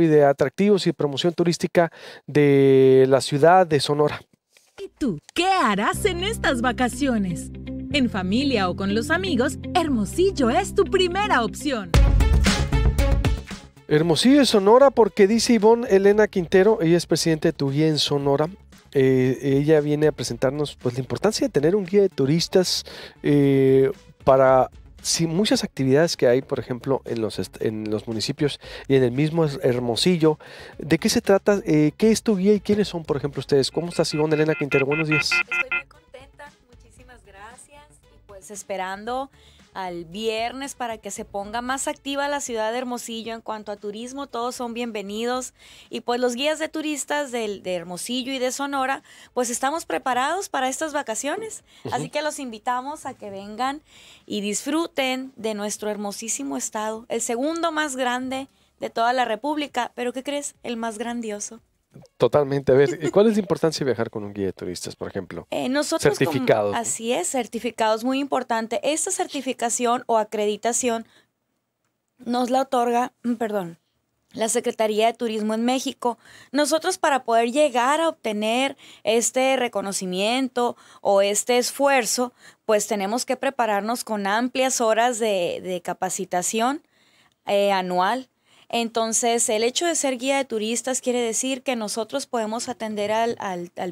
y de atractivos y promoción turística de la ciudad de Sonora. ¿Y tú qué harás en estas vacaciones? En familia o con los amigos, Hermosillo es tu primera opción. Hermosillo es Sonora porque dice Ivonne Elena Quintero, ella es presidente de Tu Guía en Sonora, eh, ella viene a presentarnos pues, la importancia de tener un guía de turistas eh, para si muchas actividades que hay, por ejemplo, en los, en los municipios y en el mismo Hermosillo. ¿De qué se trata? Eh, ¿Qué es tu guía y quiénes son, por ejemplo, ustedes? ¿Cómo estás, Ivonne Elena Quintero? Buenos días. Estoy muy contenta, muchísimas gracias. Y pues esperando al viernes para que se ponga más activa la ciudad de Hermosillo en cuanto a turismo. Todos son bienvenidos. Y pues los guías de turistas de, de Hermosillo y de Sonora, pues estamos preparados para estas vacaciones. Así que los invitamos a que vengan y disfruten de nuestro hermosísimo estado, el segundo más grande de toda la República, pero ¿qué crees? El más grandioso. Totalmente. A ver, ¿y cuál es la importancia de viajar con un guía de turistas, por ejemplo? Eh, nosotros certificados. así es, certificados, muy importante. Esta certificación o acreditación nos la otorga, mm, perdón, la Secretaría de Turismo en México. Nosotros para poder llegar a obtener este reconocimiento o este esfuerzo, pues tenemos que prepararnos con amplias horas de, capacitación eh, anual entonces, el hecho de ser guía de turistas quiere decir que nosotros podemos atender al,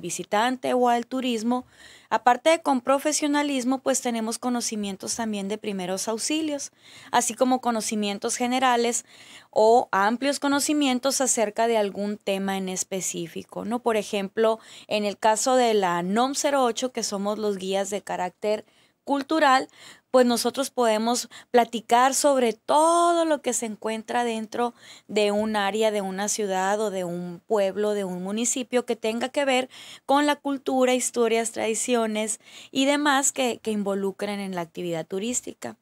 visitante o al turismo. Aparte de con profesionalismo, pues tenemos conocimientos también de primeros auxilios, así como conocimientos generales o amplios conocimientos acerca de algún tema en específico, ¿no? Por ejemplo, en el caso de la NOM 08, que somos los guías de carácter cultural, pues nosotros podemos platicar sobre todo lo que se encuentra dentro de un área, de una ciudad o de un pueblo, de un municipio que tenga que ver con la cultura, historias, tradiciones y demás que, involucren en la actividad turística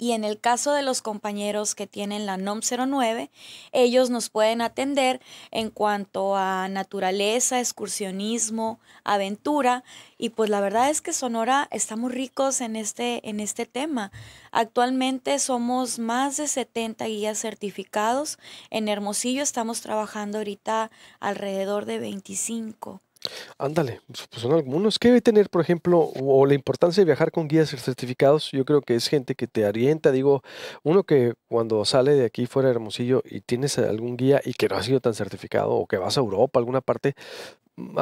y en el caso de los compañeros que tienen la NOM 09, ellos nos pueden atender en cuanto a naturaleza, excursionismo, aventura y pues la verdad es que Sonora estamos ricos en este en este tema. Actualmente somos más de 70 guías certificados. En Hermosillo estamos trabajando ahorita alrededor de 25. Ándale, pues, pues son algunos. ¿Qué debe tener, por ejemplo, o la importancia de viajar con guías certificados? Yo creo que es gente que te orienta. Digo, uno que cuando sale de aquí fuera de Hermosillo y tienes algún guía y que no ha sido tan certificado o que vas a Europa, alguna parte, mm,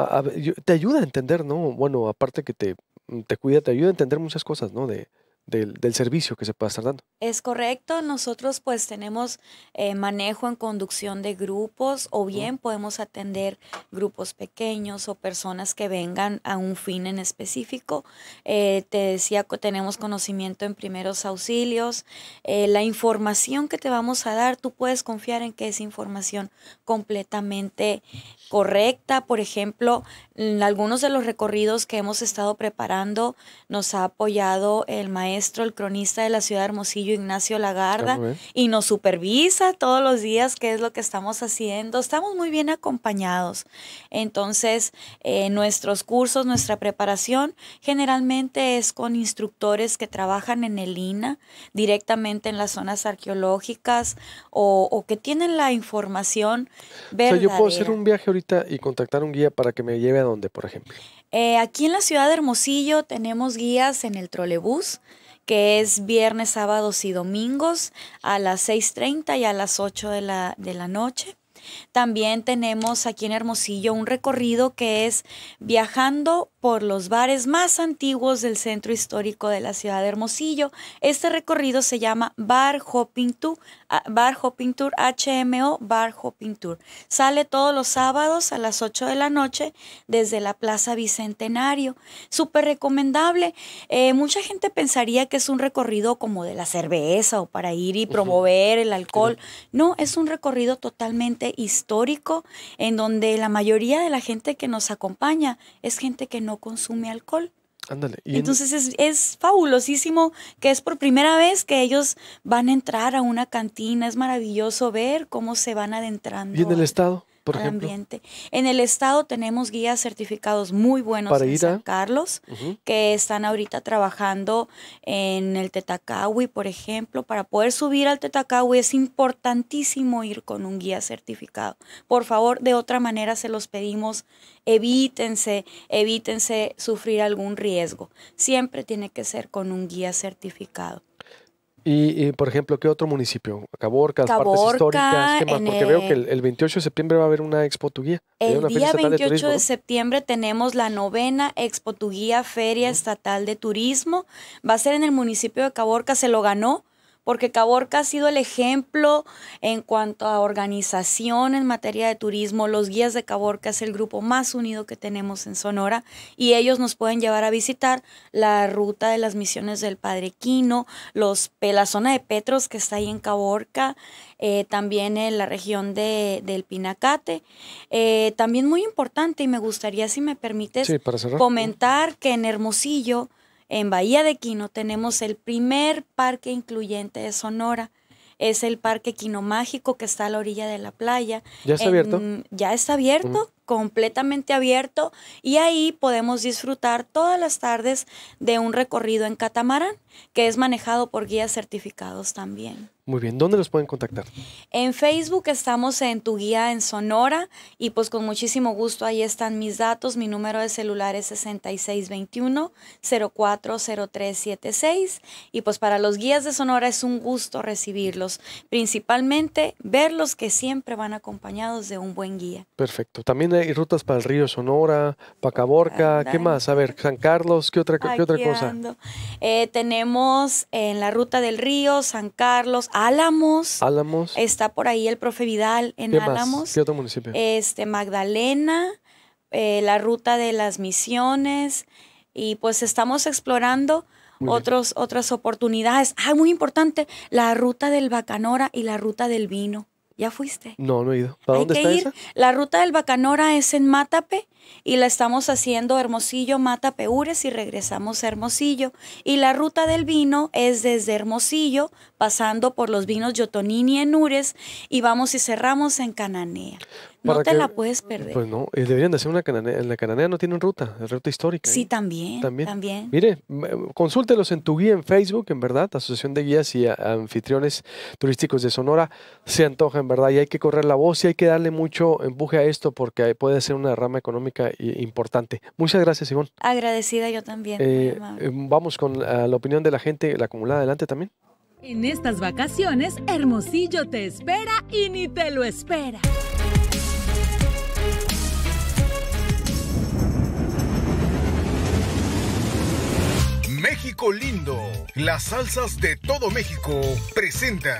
te ayuda a entender, ¿no? Bueno, aparte que te, mm, te cuida, te ayuda a entender muchas cosas, ¿no? De, del, servicio que se pueda estar dando. Es correcto, nosotros pues tenemos eh, manejo en conducción de grupos o bien podemos atender grupos pequeños o personas que vengan a un fin en específico. Eh, te decía, que tenemos conocimiento en primeros auxilios. Eh, la información que te vamos a dar, tú puedes confiar en que es información completamente correcta. Por ejemplo, en algunos de los recorridos que hemos estado preparando nos ha apoyado el maestro el cronista de la ciudad de Hermosillo, Ignacio Lagarda, ¿eh? y nos supervisa todos los días qué es lo que estamos haciendo. Estamos muy bien acompañados. Entonces, eh, nuestros cursos, nuestra preparación generalmente es con instructores que trabajan en el INA, directamente en las zonas arqueológicas o, que tienen la información verdadera. O sea, yo puedo hacer un viaje ahorita y contactar un guía para que me lleve a dónde, por ejemplo. Eh, aquí en la ciudad de Hermosillo tenemos guías en el trolebús, que es viernes, sábados y domingos a las 6.30 y a las 8 de la, de la noche. También tenemos aquí en Hermosillo un recorrido que es viajando por los bares más antiguos del centro histórico de la ciudad de Hermosillo. Este recorrido se llama Bar Hopping Tour, ah, Bar Hopping Tour, HMO Bar Hopping Tour. Sale todos los sábados a las 8 de la noche desde la Plaza Bicentenario. Súper recomendable. Eh, mucha gente pensaría que es un recorrido como de la cerveza o para ir y promover el alcohol. No, es un recorrido totalmente histórico en donde la mayoría de la gente que nos acompaña es gente que no consume alcohol. Ándale. Entonces es, es, fabulosísimo que es por primera vez que ellos van a entrar a una cantina. Es maravilloso ver cómo se van adentrando. ¿Y en el estado? En el estado tenemos guías certificados muy buenos en San Carlos, que están ahorita trabajando en el Tetacawi, por ejemplo. Para poder subir al Tetacawi es importantísimo ir con un guía certificado. Por favor, de otra manera se los pedimos, evítense, evítense sufrir algún riesgo. Siempre tiene que ser con un guía certificado. Y, por ejemplo, ¿qué otro municipio? Caborca, partes históricas, Porque veo que el, 28 de septiembre va a haber una Expo Tuguía. El día 28 de, septiembre tenemos la novena Expo Tuguía Feria Estatal de Turismo. Va a ser en el municipio de Caborca, se lo ganó porque Caborca ha sido el ejemplo en cuanto a organización en materia de turismo. Los guías de Caborca es el grupo más unido que tenemos en Sonora y ellos nos pueden llevar a visitar la ruta de las misiones del Padre Quino, los, la zona de Petros que está ahí en Caborca, eh, también en la región de, del Pinacate. Eh, también muy importante y me gustaría, si me permites, comentar que en Hermosillo, en Bahía de Quino tenemos el primer parque incluyente de Sonora. Es el Parque Quino Mágico que está a la orilla de la playa. ¿Ya está abierto? Ya está abierto completamente abierto y ahí podemos disfrutar todas las tardes de un recorrido en catamarán que es manejado por guías certificados también. Muy bien, ¿dónde los pueden contactar? En Facebook estamos en Tu Guía en Sonora y pues con muchísimo gusto ahí están mis datos. Mi número de celular es 6621-040376 y pues para los guías de Sonora es un gusto recibirlos, principalmente verlos que siempre van acompañados de un buen guía. Perfecto, también y rutas para el río Sonora, Pacaborca, ¿qué más? A ver, San Carlos, ¿qué otra, otra cosa? Eh, tenemos en la ruta del río, San Carlos, Álamos. Álamos. Está por ahí el profe Vidal en ¿Qué Álamos. Más? ¿Qué otro municipio? Este, Magdalena, eh, la ruta de las misiones. Y pues estamos explorando otras oportunidades. Ah, muy importante, la ruta del Bacanora y la ruta del vino. ¿Ya fuiste? No, no he ido. ¿Para Hay dónde que está ir. Esa? La ruta del Bacanora es en Mátape y la estamos haciendo Hermosillo, Mátape, Ures y regresamos a Hermosillo. Y la ruta del vino es desde Hermosillo, pasando por los vinos Yotonini en Nures, y vamos y cerramos en Cananea. No te la puedes perder. Pues no, eh, deberían de hacer una cananea. En la cananea no tienen ruta, es ruta histórica. Sí, ¿eh? también, también, también. Mire, consúltelos en tu guía en Facebook, en verdad, Asociación de Guías y Anfitriones Turísticos de Sonora. Se antoja, en verdad, y hay que correr la voz y hay que darle mucho empuje a esto porque puede ser una rama económica importante. Muchas gracias, Ivonne. Agradecida yo también. Eh, em, vamos con ah, la opinión de la gente, la acumulada adelante también. En estas vacaciones, Hermosillo te espera y ni te lo espera. México lindo, las salsas de todo México presenta.